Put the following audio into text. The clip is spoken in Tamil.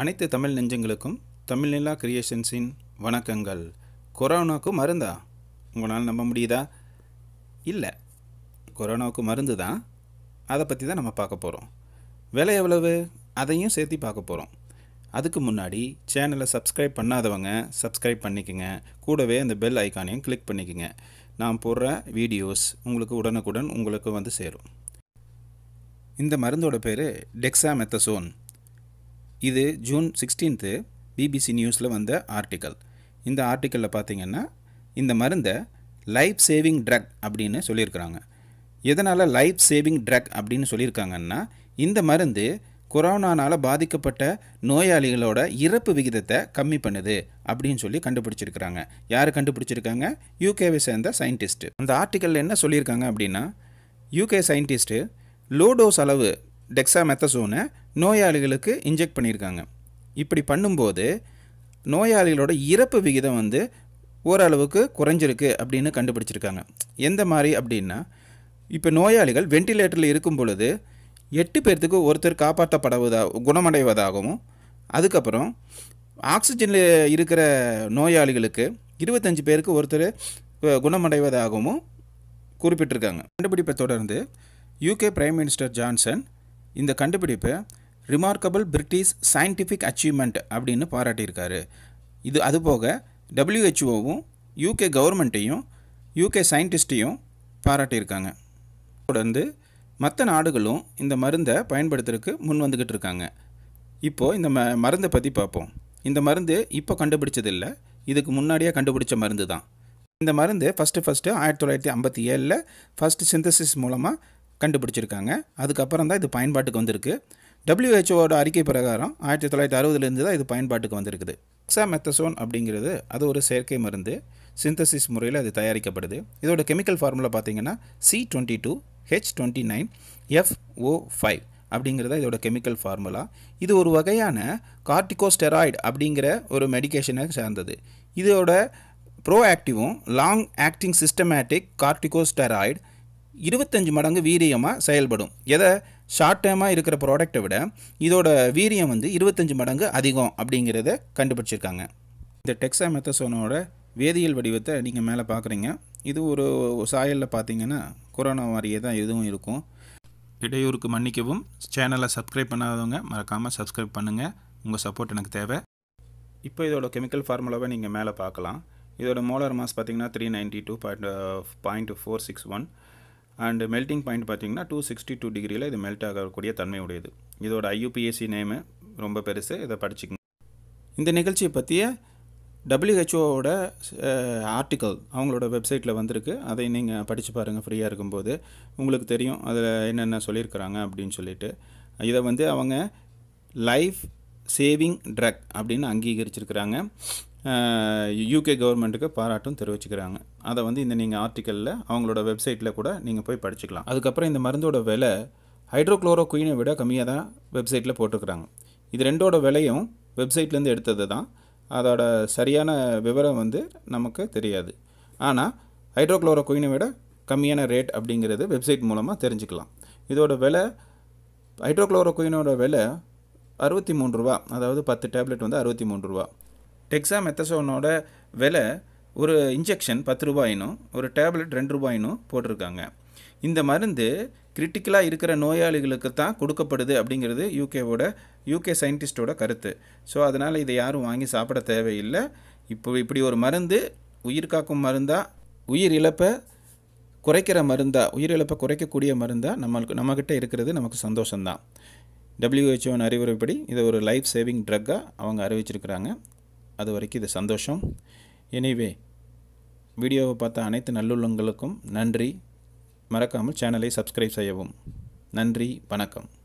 அனைத்து தமிழ் நெஞ்சங்களுக்கும் தமிழ்நிலா கிரியேஷன்ஸின் வணக்கங்கள் கொரோனாவுக்கு மருந்தா உங்களால் நம்ப முடியுதா இல்லை கொரோனாவுக்கு மருந்து தான் அதை பற்றி தான் நம்ம பார்க்க போகிறோம் விலை எவ்வளவு அதையும் சேர்த்து பார்க்க போகிறோம் அதுக்கு முன்னாடி சேனலை சப்ஸ்கிரைப் பண்ணாதவங்க சப்ஸ்கிரைப் பண்ணிக்கோங்க கூடவே அந்த பெல் ஐக்கானையும் கிளிக் பண்ணிக்கோங்க நான் போடுற வீடியோஸ் உங்களுக்கு உடனுக்குடன் உங்களுக்கு வந்து சேரும் இந்த மருந்தோட பேர் டெக்ஸாமெத்தசோன் இது ஜூன் சிக்ஸ்டீன்த்து பிபிசி நியூஸில் வந்த ஆர்டிக்கல் இந்த ஆர்டிக்கலில் பார்த்திங்கன்னா இந்த மருந்தை லைஃப் சேவிங் ட்ரக் அப்படின்னு சொல்லியிருக்கிறாங்க எதனால் லைஃப் சேவிங் ட்ரக் அப்படின்னு சொல்லியிருக்காங்கன்னா இந்த மருந்து கொரோனானால் பாதிக்கப்பட்ட நோயாளிகளோட இறப்பு விகிதத்தை கம்மி பண்ணுது அப்படின்னு சொல்லி கண்டுபிடிச்சிருக்கிறாங்க யார் கண்டுபிடிச்சிருக்காங்க யூகேவை சேர்ந்த சயின்டிஸ்ட்டு அந்த ஆர்டிக்கலில் என்ன சொல்லியிருக்காங்க அப்படின்னா யூகே சயின்டிஸ்ட்டு லோடோஸ் அளவு டெக்ஸாமெத்தசோனை நோயாளிகளுக்கு இன்ஜெக்ட் பண்ணியிருக்காங்க இப்படி பண்ணும்போது நோயாளிகளோட இறப்பு விகிதம் வந்து ஓரளவுக்கு குறைஞ்சிருக்கு அப்படின்னு கண்டுபிடிச்சிருக்காங்க எந்த மாதிரி அப்படின்னா இப்போ நோயாளிகள் வெண்டிலேட்டரில் இருக்கும் பொழுது எட்டு பேர்த்துக்கு ஒருத்தர் காப்பாற்றப்படுவதா குணமடைவதாகவும் அதுக்கப்புறம் ஆக்சிஜனில் இருக்கிற நோயாளிகளுக்கு இருபத்தஞ்சி பேருக்கு ஒருத்தர் குணமடைவதாகவும் குறிப்பிட்டிருக்காங்க கண்டுபிடிப்பை தொடர்ந்து யூகே பிரைம் மினிஸ்டர் ஜான்சன் இந்த கண்டுபிடிப்பு ரிமார்க்கபிள் பிரிட்டிஷ் சயின்டிஃபிக் அச்சீவ்மெண்ட் அப்படின்னு பாராட்டியிருக்காரு இது அதுபோக டபிள்யூஹெச்ஓவும் யூகே கவர்மெண்ட்டையும் யூகே சயின்டிஸ்ட்டையும் பாராட்டியிருக்காங்க தொடர்ந்து மற்ற நாடுகளும் இந்த மருந்தை பயன்படுத்துறதுக்கு முன் வந்துக்கிட்டு இருக்காங்க இப்போது இந்த ம மருந்தை பற்றி பார்ப்போம் இந்த மருந்து இப்போ கண்டுபிடிச்சதில்லை இதுக்கு முன்னாடியே கண்டுபிடிச்ச மருந்து தான் இந்த மருந்து ஃபஸ்ட்டு ஃபஸ்ட்டு ஆயிரத்தி தொள்ளாயிரத்தி ஐம்பத்தி ஏழில் ஃபஸ்ட்டு சிந்தசிஸ் மூலமாக கண்டுபிடிச்சிருக்காங்க அதுக்கப்புறம் தான் இது பயன்பாட்டுக்கு வந்திருக்கு டபிள்யூஹெச்ஓட அறிக்கை பிரகாரம் ஆயிரத்தி தொள்ளாயிரத்தி அறுபதுலேருந்து தான் இது பயன்பாட்டுக்கு வந்திருக்குது எக்ஸாமெத்தசோன் அப்படிங்கிறது அது ஒரு செயற்கை மருந்து சிந்தசிஸ் முறையில் அது தயாரிக்கப்படுது இதோட கெமிக்கல் ஃபார்முலா பார்த்தீங்கன்னா C twenty two H twenty nine F O five அப்படிங்கிறத இதோட கெமிக்கல் ஃபார்முலா இது ஒரு வகையான கார்டிகோஸ்டெராய்டு அப்படிங்கிற ஒரு மெடிக்கேஷனை சார்ந்தது இதோட ப்ரோ ஆக்டிவும் லாங் ஆக்டிங் சிஸ்டமேட்டிக் கார்டிகோஸ்டெராய்டு இருபத்தஞ்சு மடங்கு வீரியமாக செயல்படும் எதை ஷார்ட் டேர்மாக இருக்கிற ப்ராடக்டை விட இதோட வீரியம் வந்து இருபத்தஞ்சு மடங்கு அதிகம் அப்படிங்கிறத கண்டுபிடிச்சிருக்காங்க இந்த டெக்ஸா மெத்தசோனோட வேதியியல் வடிவத்தை நீங்கள் மேலே பார்க்குறீங்க இது ஒரு சாயலில் பார்த்தீங்கன்னா கொரோனா வாரியே தான் இதுவும் இருக்கும் இடையூறுக்கு மன்னிக்கவும் சேனலை சப்ஸ்கிரைப் பண்ணாதவங்க மறக்காமல் சப்ஸ்கிரைப் பண்ணுங்கள் உங்கள் சப்போர்ட் எனக்கு தேவை இப்போ இதோட கெமிக்கல் ஃபார்முலாவை நீங்கள் மேலே பார்க்கலாம் இதோட மோலர் மாஸ் பார்த்திங்கன்னா three ninety two point point four six one and melting point பார்த்திங்கன்னா டூ சிக்ஸ்டி டூ டிகிரியில் இது மெல்ட் ஆகக்கூடிய தன்மை உடையது இதோட ஐயூபிஎஸ்சி நேமு ரொம்ப பெருசு இதை படிச்சுக்கங்க இந்த நிகழ்ச்சியை பற்றிய டபிள்யூஹெச்ஓவோட ஆர்டிக்கல் அவங்களோட வெப்சைட்டில் வந்திருக்கு அதை நீங்கள் படித்து பாருங்கள் ஃப்ரீயாக இருக்கும்போது உங்களுக்கு தெரியும் அதில் என்னென்ன சொல்லியிருக்கிறாங்க அப்படின்னு சொல்லிட்டு இதை வந்து அவங்க லைஃப் சேவிங் ட்ரக் அப்படின்னு அங்கீகரிச்சிருக்கிறாங்க யூகே கவர்மெண்ட்டுக்கு பாராட்டும் தெரிவிச்சுக்கிறாங்க அதை வந்து இந்த நீங்கள் ஆர்டிக்கலில் அவங்களோட வெப்சைட்டில் கூட நீங்கள் போய் படிச்சுக்கலாம் அதுக்கப்புறம் இந்த மருந்தோட விலை ஹைட்ரோக்ளோரோக்குயினை விட கம்மியாக தான் வெப்சைட்டில் போட்டிருக்கிறாங்க இது ரெண்டோட விலையும் வெப்சைட்லேருந்து எடுத்தது தான் அதோட சரியான விவரம் வந்து நமக்கு தெரியாது ஆனால் ஹைட்ரோக்ளோரோக்குயினை விட கம்மியான ரேட் அப்படிங்கிறது வெப்சைட் மூலமாக தெரிஞ்சுக்கலாம் இதோட விலை ஹைட்ரோக்ளோரோக்குயினோட விலை அறுபத்தி மூணு ரூபா அதாவது பத்து டேப்லெட் வந்து அறுபத்தி மூணு ரூபா டெக்ஸா மெத்தசோனோட விலை ஒரு இன்ஜெக்ஷன் பத்து ரூபாயினும் ஒரு டேப்லெட் ரெண்டு ரூபாயினும் போட்டிருக்காங்க இந்த மருந்து கிரிட்டிக்கலாக இருக்கிற நோயாளிகளுக்கு தான் கொடுக்கப்படுது அப்படிங்கிறது யூகேவோட யூகே சயின்டிஸ்டோட கருத்து ஸோ அதனால் இதை யாரும் வாங்கி சாப்பிட தேவையில்லை இப்போ இப்படி ஒரு மருந்து உயிர் காக்கும் மருந்தாக உயிர் இழப்பை குறைக்கிற மருந்தாக உயிர் இழப்பை குறைக்கக்கூடிய மருந்தாக நம்மளுக்கு நம்மக்கிட்ட இருக்கிறது நமக்கு சந்தோஷம்தான் டபிள்யூஹெச்ஓன் அறிவுரைப்படி இதை ஒரு லைஃப் சேவிங் ட்ரக்காக அவங்க அறிவிச்சிருக்கிறாங்க அது வரைக்கும் இது சந்தோஷம் எனிவே வீடியோவை பார்த்த அனைத்து நல்லுள்ளங்களுக்கும் நன்றி மறக்காமல் சேனலை சப்ஸ்கிரைப் செய்யவும் நன்றி வணக்கம்